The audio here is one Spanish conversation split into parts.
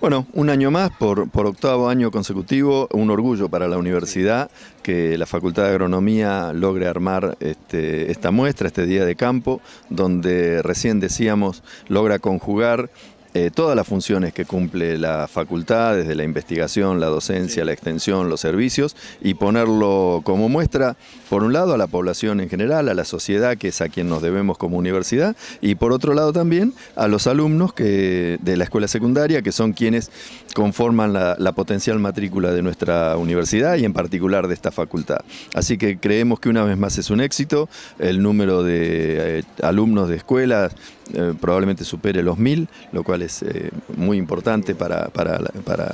Bueno, un año más, por, octavo año consecutivo, un orgullo para la universidad que la Facultad de Agronomía logre armar este, esta muestra, este día de campo, donde recién decíamos logra conjugar eh, todas las funciones que cumple la facultad, desde la investigación, la docencia, la extensión, los servicios, y ponerlo como muestra por un lado a la población en general, a la sociedad que es a quien nos debemos como universidad, y por otro lado también a los alumnos que, de la escuela secundaria, que son quienes conforman la, potencial matrícula de nuestra universidad y en particular de esta facultad. Así que creemos que una vez más es un éxito, el número de eh, alumnos de escuelas eh, probablemente supere los mil, lo cual es eh, muy importante para, para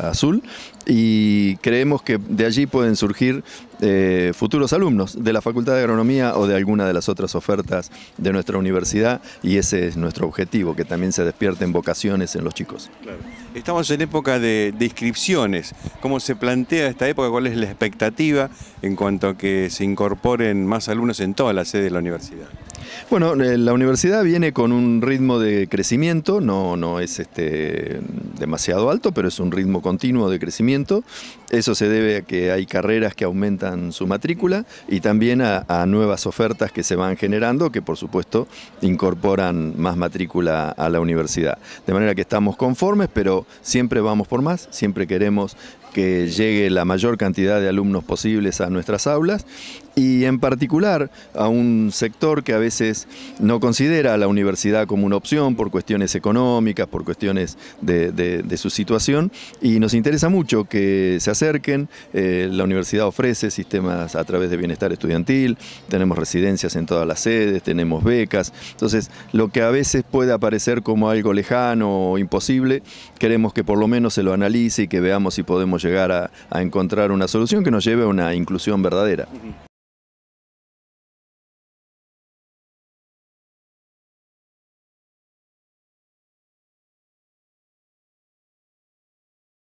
Azul, y creemos que de allí pueden surgir eh, futuros alumnos de la Facultad de Agronomía o de alguna de las otras ofertas de nuestra universidad y ese es nuestro objetivo, que también se despierten vocaciones en los chicos. Estamos en época de, de, inscripciones. ¿Cómo se plantea esta época? ¿Cuál es la expectativa en cuanto a que se incorporen más alumnos en toda la sede de la universidad? Bueno, eh, la universidad viene con un ritmo de crecimiento, no, no es este, demasiado alto, pero es un ritmo continuo de crecimiento. Eso se debe a que hay carreras que aumentan su matrícula y también a, a nuevas ofertas que se van generando, que por supuesto incorporan más matrícula a la universidad. De manera que estamos conformes, pero siempre vamos por más, siempre queremos que llegue la mayor cantidad de alumnos posibles a nuestras aulas y en particular a un sector que a veces no considera a la universidad como una opción por cuestiones económicas, por cuestiones de, su situación, y nos interesa mucho que se acerquen. Eh, la universidad ofrece sistemas a través de bienestar estudiantil, tenemos residencias en todas las sedes, tenemos becas. Entonces, lo que a veces puede aparecer como algo lejano o imposible, queremos que por lo menos se lo analice y que veamos si podemos llegar a encontrar una solución que nos lleve a una inclusión verdadera.